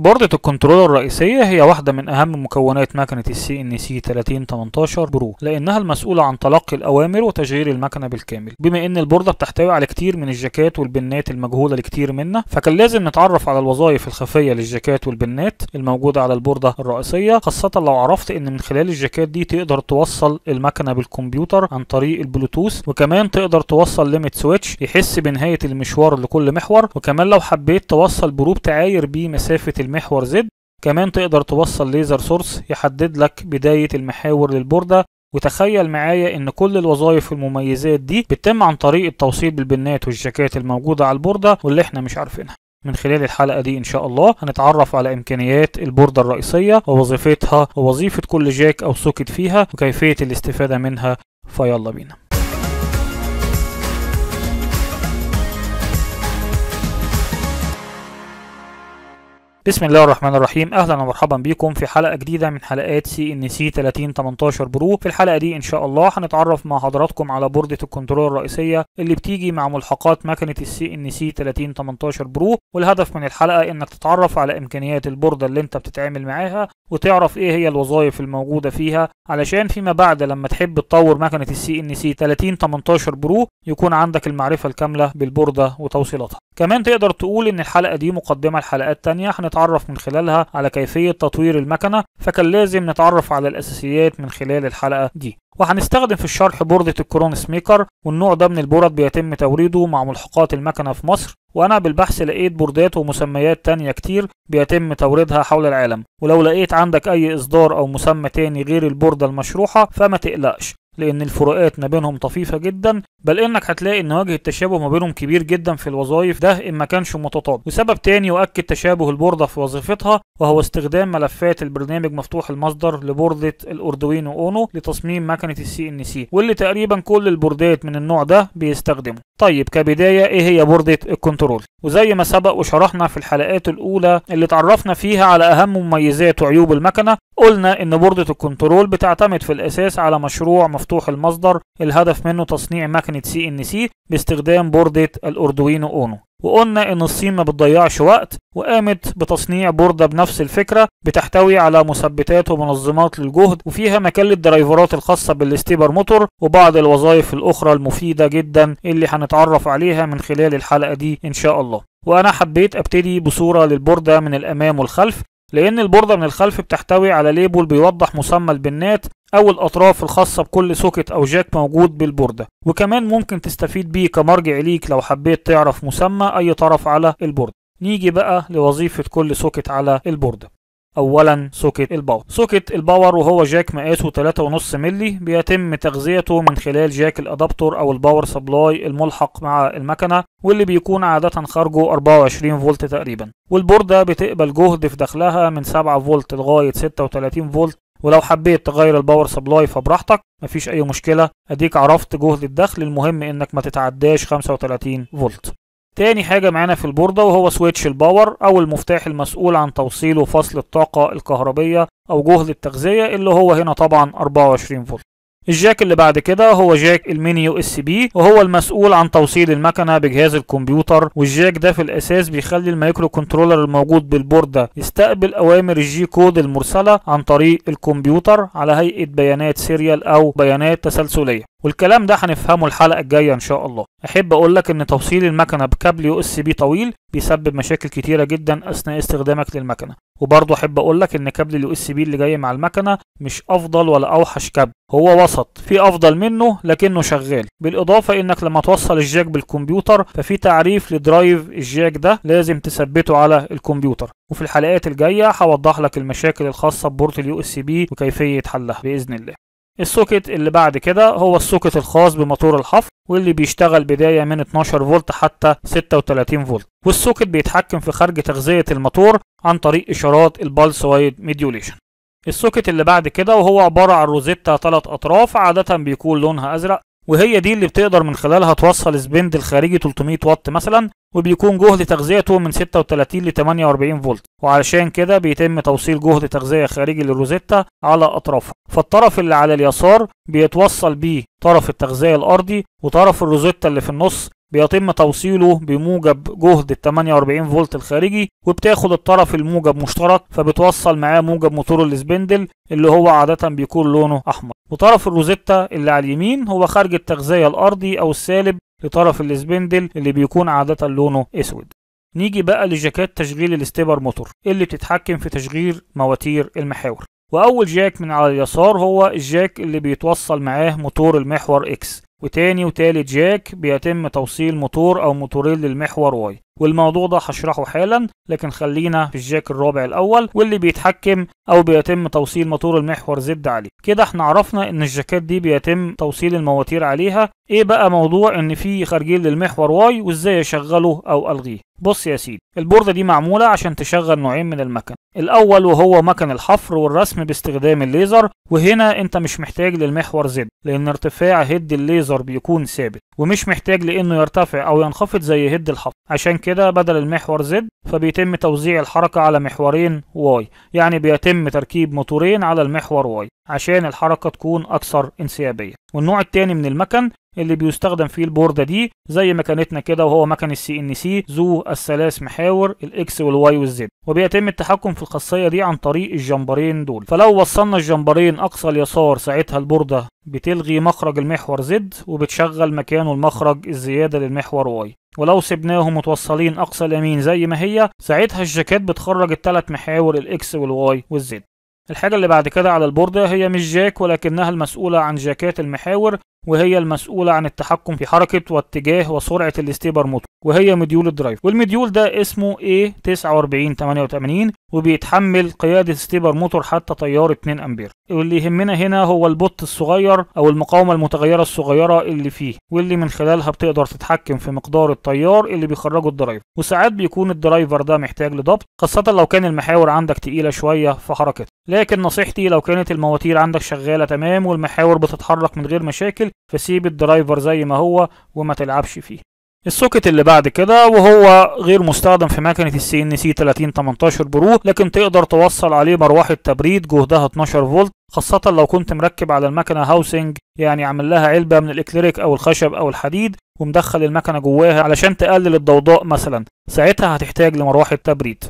بوردة الكنترول الرئيسية هي واحدة من أهم مكونات مكنة السي ان سي 3018 برو لأنها المسؤولة عن تلقي الأوامر وتشغيل المكنة بالكامل بما إن البوردة بتحتوي على كتير من الجاكات والبنات المجهولة لكتير منا فكان لازم نتعرف على الوظائف الخفية للجاكات والبنات الموجودة على البوردة الرئيسية خاصة لو عرفت إن من خلال الجاكات دي تقدر توصل المكنة بالكمبيوتر عن طريق البلوتوث وكمان تقدر توصل ليميت سويتش يحس بنهاية المشوار لكل محور وكمان لو حبيت توصل بروب تعاير بيه مسافة المحور زد كمان تقدر توصل ليزر سورس يحدد لك بداية المحاور للبوردة وتخيل معايا ان كل الوظائف والمميزات دي بتتم عن طريق التوصيل بالبنات والجاكات الموجودة على البوردة واللي احنا مش عارفينها من خلال الحلقة دي إن شاء الله هنتعرف على إمكانيات البوردة الرئيسية ووظيفتها ووظيفة كل جاك أو سوكت فيها وكيفية الاستفادة منها فيلا بينا بسم الله الرحمن الرحيم اهلا ومرحبا بكم في حلقه جديده من حلقات سي ان سي 3018 برو في الحلقه دي ان شاء الله هنتعرف مع حضراتكم على بوردة الكنترول الرئيسيه اللي بتيجي مع ملحقات مكنه السي ان سي 3018 برو والهدف من الحلقه انك تتعرف على امكانيات البورده اللي انت بتتعامل معاها وتعرف ايه هي الوظائف الموجوده فيها علشان فيما بعد لما تحب تطور مكنه السي ان سي 3018 برو يكون عندك المعرفه الكامله بالبورده وتوصيلاتها كمان تقدر تقول ان الحلقه دي مقدمه لحلقات تانية نتعرف من خلالها على كيفية تطوير المكنة فكان لازم نتعرف على الأساسيات من خلال الحلقة دي وهنستخدم في الشرح بوردة الكرون سميكر والنوع ده من البورد بيتم توريده مع ملحقات المكنة في مصر وأنا بالبحث لقيت بوردات ومسميات تانية كتير بيتم توريدها حول العالم ولو لقيت عندك أي إصدار أو مسمى تاني غير البوردة المشروحة فما تقلقش لأن الفروقات ما بينهم طفيفة جدا بل إنك هتلاقي إن وجه التشابه ما بينهم كبير جدا في الوظائف ده إن ما كانش متطابق وسبب تاني يؤكد تشابه البوردة في وظيفتها وهو استخدام ملفات البرنامج مفتوح المصدر لبوردة الأردوينو أونو لتصميم مكنة السي إن سي واللي تقريبا كل البوردات من النوع ده بيستخدمه طيب كبداية ايه هي بوردة الكنترول وزي ما سبق وشرحنا في الحلقات الاولى اللي اتعرفنا فيها على اهم مميزات وعيوب المكنة قلنا ان بوردة الكنترول بتعتمد في الاساس على مشروع مفتوح المصدر الهدف منه تصنيع مكنة سي ان سي باستخدام بوردة الاردوينو اونو وقلنا إن الصين ما بتضيعش وقت وقامت بتصنيع بوردة بنفس الفكرة بتحتوي على مثبتات ومنظمات للجهد وفيها مكان للدرايفرات الخاصة بالستيبر موتور وبعض الوظائف الأخرى المفيدة جدا اللي هنتعرف عليها من خلال الحلقة دي إن شاء الله وأنا حبيت أبتدي بصورة للبوردة من الأمام والخلف لأن البوردة من الخلف بتحتوي على ليبل بيوضح مسمى البنات أو الأطراف الخاصة بكل سوكت أو جاك موجود بالبوردة وكمان ممكن تستفيد بيه كمرجع ليك لو حبيت تعرف مسمى أي طرف على البوردة نيجي بقى لوظيفة كل سوكت على البوردة اولا سوكت الباور سوكت الباور وهو جاك مقاسه 3.5 مللي بيتم تغذيته من خلال جاك الادابتور او الباور سبلاي الملحق مع المكنه واللي بيكون عاده خارجه 24 فولت تقريبا والبورده بتقبل جهد في دخلها من 7 فولت لغايه 36 فولت ولو حبيت تغير الباور سبلاي فبراحتك مفيش اي مشكله اديك عرفت جهد الدخل المهم انك ما تتعداش 35 فولت تاني حاجة معانا في البوردة وهو سويتش الباور أو المفتاح المسؤول عن توصيل وفصل الطاقة الكهربية أو جهد التغذية اللي هو هنا طبعا 24 فولت الجاك اللي بعد كده هو جاك الميني يو اس بي وهو المسؤول عن توصيل المكنه بجهاز الكمبيوتر والجاك ده في الاساس بيخلي المايكرو كنترولر الموجود بالبورده يستقبل اوامر الجي كود المرسله عن طريق الكمبيوتر على هيئه بيانات سيريال او بيانات تسلسليه والكلام ده هنفهمه الحلقه الجايه ان شاء الله احب اقول لك ان توصيل المكنه بكابل يو اس بي طويل بيسبب مشاكل كتيره جدا اثناء استخدامك للمكنه وبرضه احب اقول لك ان كابل اليو اس بي اللي جاي مع المكنه مش افضل ولا اوحش كابل هو وسط في افضل منه لكنه شغال بالاضافه انك لما توصل الجاك بالكمبيوتر ففي تعريف لدرايف الجاك ده لازم تثبته على الكمبيوتر وفي الحلقات الجايه هوضح لك المشاكل الخاصه ببورت اليو اس بي وكيفيه حلها باذن الله السوكت اللي بعد كده هو السوكت الخاص بموتور الحفر واللي بيشتغل بداية من 12 فولت حتى 36 فولت والسوكت بيتحكم في خرج تغذية الموتور عن طريق إشارات البالس وايد ميديوليشن السوكت اللي بعد كده وهو عبارة عن روزيتا ثلاث أطراف عادة بيكون لونها أزرق وهي دي اللي بتقدر من خلالها توصل سبند الخارجي 300 واط مثلا وبيكون جهد تغذيته من 36 ل 48 فولت وعلشان كده بيتم توصيل جهد تغذية خارجي للروزيتا على أطرافها فالطرف اللي على اليسار بيتوصل بيه طرف التغذية الأرضي وطرف الروزيتا اللي في النص بيتم توصيله بموجب جهد ال 48 فولت الخارجي وبتاخد الطرف الموجب مشترك فبتوصل معاه موجب موتور السبندل اللي هو عادة بيكون لونه أحمر وطرف الروزيتا اللي على اليمين هو خارج التغذية الأرضي أو السالب لطرف السبندل اللي بيكون عادة لونه أسود نيجي بقى لجاكات تشغيل الاستبر موتور اللي بتتحكم في تشغيل مواتير المحاور واول جاك من على اليسار هو الجاك اللي بيتوصل معاه موتور المحور اكس وتاني وتالت جاك بيتم توصيل موتور او موتورين للمحور واي والموضوع ده هشرحه حالا لكن خلينا في الجاك الرابع الاول واللي بيتحكم او بيتم توصيل موتور المحور زد عليه كده احنا عرفنا ان الجاكات دي بيتم توصيل المواتير عليها ايه بقى موضوع ان في خارجين للمحور واي وازاي اشغله او الغيه بص يا سيدي البورده دي معموله عشان تشغل نوعين من المكن الاول وهو مكن الحفر والرسم باستخدام الليزر وهنا انت مش محتاج للمحور زد لان ارتفاع هيد الليزر بيكون ثابت ومش محتاج لانه يرتفع او ينخفض زي هيد الحفر عشان كده بدل المحور زد فبيتم توزيع الحركة على محورين واي يعني بيتم تركيب موتورين على المحور واي عشان الحركة تكون اكثر انسيابية والنوع التاني من المكن اللي بيستخدم فيه البوردة دي زي مكانتنا كده وهو مكن السي ان سي ذو الثلاث محاور الاكس والواي والزد وبيتم التحكم في الخاصية دي عن طريق الجمبرين دول فلو وصلنا الجمبرين اقصى اليسار ساعتها البوردة بتلغي مخرج المحور زد وبتشغل مكانه المخرج الزيادة للمحور واي ولو سبناهم متوصلين اقصى اليمين زي ما هي ساعتها الجاكيت بتخرج الثلاث محاور الاكس والواي والزد الحاجة اللي بعد كده على البوردة هي مش جاك ولكنها المسؤولة عن جاكات المحاور وهي المسؤولة عن التحكم في حركة واتجاه وسرعة الاستيبر موتور وهي مديول الدرايف والمديول ده اسمه A4988 وبيتحمل قيادة ستيبر موتور حتى تيار 2 أمبير واللي يهمنا هنا هو البوت الصغير أو المقاومة المتغيرة الصغيرة اللي فيه واللي من خلالها بتقدر تتحكم في مقدار التيار اللي بيخرجه الدرايف وساعات بيكون الدرايفر ده محتاج لضبط خاصة لو كان المحاور عندك تقيلة شوية في حركته لكن نصيحتي لو كانت المواتير عندك شغالة تمام والمحاور بتتحرك من غير مشاكل فسيب الدرايفر زي ما هو وما تلعبش فيه السوكت اللي بعد كده وهو غير مستخدم في مكنة السي ان سي 3018 برو لكن تقدر توصل عليه مروحة تبريد جهدها 12 فولت خاصة لو كنت مركب على المكنة هاوسنج يعني عامل لها علبة من الاكليريك او الخشب او الحديد ومدخل المكنة جواها علشان تقلل الضوضاء مثلا ساعتها هتحتاج لمروحة تبريد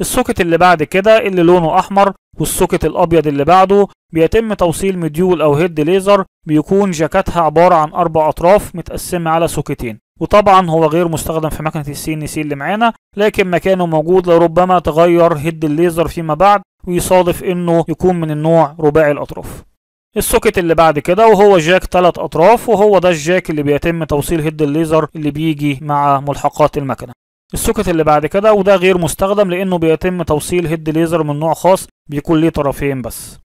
السوكت اللي بعد كده اللي لونه احمر والسوكت الابيض اللي بعده بيتم توصيل مديول او هيد ليزر بيكون جاكتها عبارة عن اربع اطراف متقسمة على سوكتين وطبعا هو غير مستخدم في مكنة السي ان سي اللي معانا لكن مكانه موجود لربما تغير هيد الليزر فيما بعد ويصادف انه يكون من النوع رباعي الاطراف السوكت اللي بعد كده وهو جاك ثلاث اطراف وهو ده الجاك اللي بيتم توصيل هيد الليزر اللي بيجي مع ملحقات المكنه السوكت اللي بعد كده وده غير مستخدم لانه بيتم توصيل هيد ليزر من نوع خاص بيكون ليه طرفين بس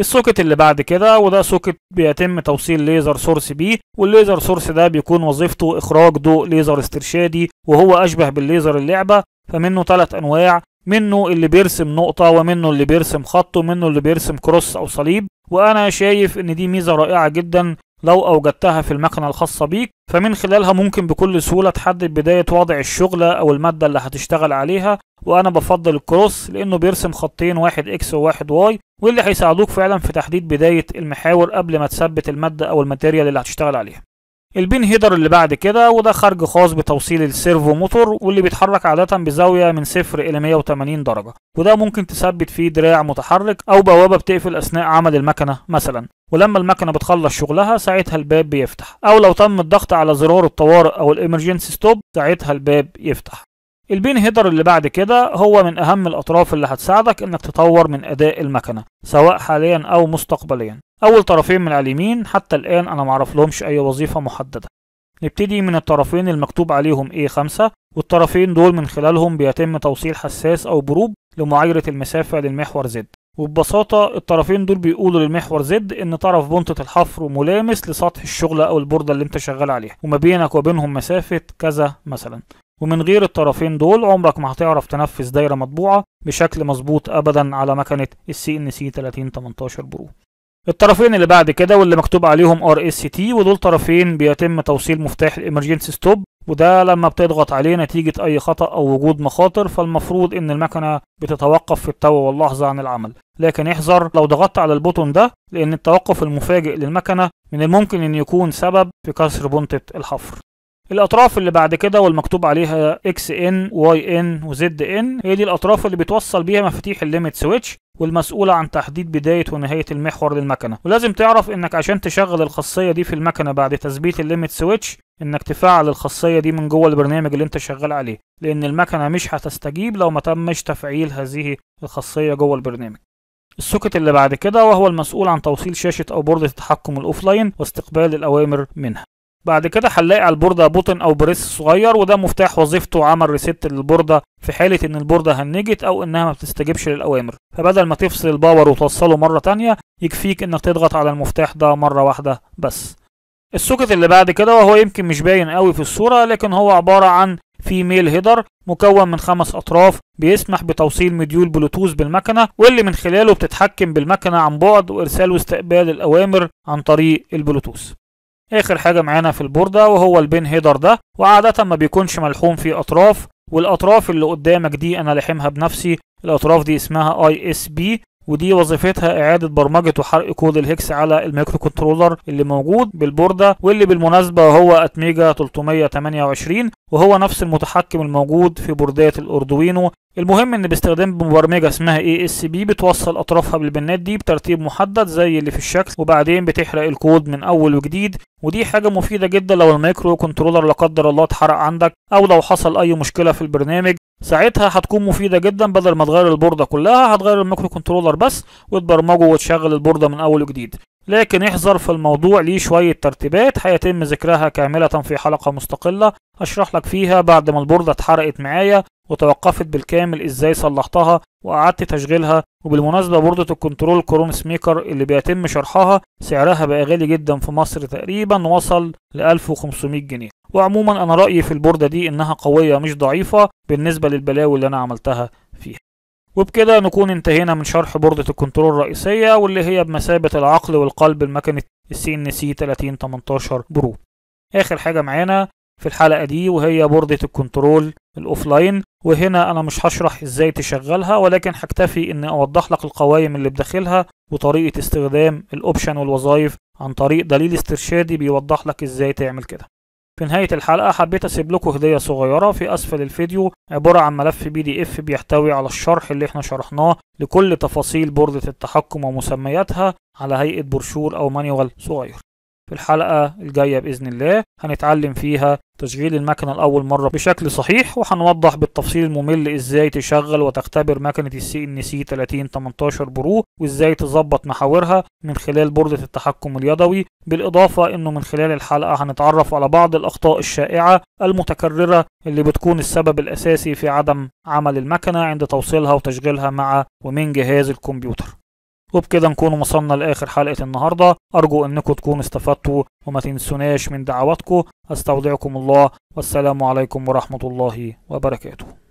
السوكت اللي بعد كده وده سوكت بيتم توصيل ليزر سورس بيه والليزر سورس ده بيكون وظيفته اخراج ضوء ليزر استرشادي وهو اشبه بالليزر اللعبه فمنه ثلاث انواع منه اللي بيرسم نقطة ومنه اللي بيرسم خط ومنه اللي بيرسم كروس أو صليب وأنا شايف إن دي ميزة رائعة جدا لو أوجدتها في المكنة الخاصة بيك فمن خلالها ممكن بكل سهولة تحدد بداية وضع الشغلة أو المادة اللي هتشتغل عليها وأنا بفضل الكروس لأنه بيرسم خطين واحد إكس وواحد واي واللي هيساعدوك فعلا في تحديد بداية المحاور قبل ما تثبت المادة أو الماتيريال اللي هتشتغل عليها البين هيدر اللي بعد كده وده خرج خاص بتوصيل السيرفو موتور واللي بيتحرك عادة بزاوية من صفر إلى 180 درجة وده ممكن تثبت فيه دراع متحرك أو بوابة بتقفل أثناء عمل المكنة مثلا ولما المكنة بتخلص شغلها ساعتها الباب بيفتح أو لو تم الضغط على زرار الطوارئ أو الإمرجنسي ستوب ساعتها الباب يفتح البين هيدر اللي بعد كده هو من أهم الأطراف اللي هتساعدك إنك تطور من أداء المكنة سواء حاليا أو مستقبليا أول طرفين من على اليمين حتى الآن أنا معرف لهمش أي وظيفة محددة نبتدي من الطرفين المكتوب عليهم A5 والطرفين دول من خلالهم بيتم توصيل حساس أو بروب لمعايرة المسافة للمحور Z وببساطة الطرفين دول بيقولوا للمحور زد إن طرف بنطة الحفر ملامس لسطح الشغلة أو البوردة اللي أنت شغال عليها وما بينك وبينهم مسافة كذا مثلا ومن غير الطرفين دول عمرك ما هتعرف تنفذ دايرة مطبوعة بشكل مظبوط أبدا على مكنة السي ان سي 3018 برو الطرفين اللي بعد كده واللي مكتوب عليهم ار اس تي ودول طرفين بيتم توصيل مفتاح الامرجنسي ستوب وده لما بتضغط عليه نتيجة أي خطأ أو وجود مخاطر فالمفروض إن المكنة بتتوقف في التو واللحظة عن العمل لكن احذر لو ضغطت على البوتون ده لأن التوقف المفاجئ للمكنة من الممكن إن يكون سبب في كسر بنطة الحفر الاطراف اللي بعد كده والمكتوب عليها اكس ان واي ان وزد ان هي دي الاطراف اللي بتوصل بيها مفاتيح الليمت سويتش والمسؤولة عن تحديد بداية ونهاية المحور للمكنة ولازم تعرف انك عشان تشغل الخاصية دي في المكنة بعد تثبيت الليمت سويتش انك تفعل الخاصية دي من جوه البرنامج اللي انت شغال عليه لان المكنة مش هتستجيب لو ما تمش تفعيل هذه الخاصية جوه البرنامج السوكت اللي بعد كده وهو المسؤول عن توصيل شاشة او بوردة التحكم الاوفلاين واستقبال الاوامر منها بعد كده هنلاقي على البوردة بوتن أو بريس صغير وده مفتاح وظيفته عمل ريسيت للبوردة في حالة إن البوردة هنجت أو إنها ما بتستجبش للأوامر فبدل ما تفصل الباور وتوصله مرة تانية يكفيك إنك تضغط على المفتاح ده مرة واحدة بس السوكت اللي بعد كده وهو يمكن مش باين قوي في الصورة لكن هو عبارة عن فيميل هيدر مكون من خمس أطراف بيسمح بتوصيل مديول بلوتوث بالمكنة واللي من خلاله بتتحكم بالمكنة عن بعد وإرسال واستقبال الأوامر عن طريق البلوتوث اخر حاجه معانا في البورده وهو البين هيدر ده وعاده ما بيكونش ملحوم في اطراف والاطراف اللي قدامك دي انا لحمها بنفسي الاطراف دي اسمها اي اس بي ودي وظيفتها اعاده برمجه وحرق كود الهكس على الميكرو كنترولر اللي موجود بالبورده واللي بالمناسبه هو اتميجا 328 وهو نفس المتحكم الموجود في بوردات الاردوينو المهم ان باستخدام مبرمجه اسمها اي اس بي بتوصل اطرافها بالبنات دي بترتيب محدد زي اللي في الشكل وبعدين بتحرق الكود من اول وجديد ودي حاجه مفيده جدا لو الميكرو كنترولر لا قدر الله اتحرق عندك او لو حصل اي مشكله في البرنامج ساعتها هتكون مفيدة جدا بدل ما تغير البوردة كلها هتغير الميكرو كنترولر بس وتبرمجه وتشغل البوردة من أول وجديد لكن احذر في الموضوع ليه شوية ترتيبات هيتم ذكرها كاملة في حلقة مستقلة أشرح لك فيها بعد ما البوردة اتحرقت معايا وتوقفت بالكامل ازاي صلحتها وقعدت تشغيلها وبالمناسبة بوردة الكنترول كرون سميكر اللي بيتم شرحها سعرها بقى غالي جدا في مصر تقريبا وصل ل 1500 جنيه وعموما انا رايي في البورده دي انها قويه مش ضعيفه بالنسبه للبلاوي اللي انا عملتها فيها وبكده نكون انتهينا من شرح بوردة الكنترول الرئيسية واللي هي بمثابة العقل والقلب لمكنة السي ان سي 3018 برو آخر حاجة معانا في الحلقة دي وهي بوردة الكنترول الأوفلاين وهنا أنا مش هشرح إزاي تشغلها ولكن هكتفي إن أوضح لك القوائم اللي بداخلها وطريقة استخدام الأوبشن والوظائف عن طريق دليل استرشادي بيوضح لك إزاي تعمل كده في نهاية الحلقة حبيت اسيب لكم هدية صغيرة في اسفل الفيديو عبارة عن ملف بي دي اف بيحتوي على الشرح اللي احنا شرحناه لكل تفاصيل بوردة التحكم ومسمياتها على هيئة برشور او مانيوال صغير في الحلقة الجاية بإذن الله هنتعلم فيها تشغيل المكنة لأول مرة بشكل صحيح وهنوضح بالتفصيل الممل إزاي تشغل وتختبر مكنة السي إن سي 3018 برو وإزاي تظبط محاورها من خلال بوردة التحكم اليدوي بالإضافة إنه من خلال الحلقة هنتعرف على بعض الأخطاء الشائعة المتكررة اللي بتكون السبب الأساسي في عدم عمل المكنة عند توصيلها وتشغيلها مع ومن جهاز الكمبيوتر وبكده نكون وصلنا لاخر حلقه النهارده ارجو انكم تكونوا استفدتوا وما تنسوناش من دعواتكم استودعكم الله والسلام عليكم ورحمه الله وبركاته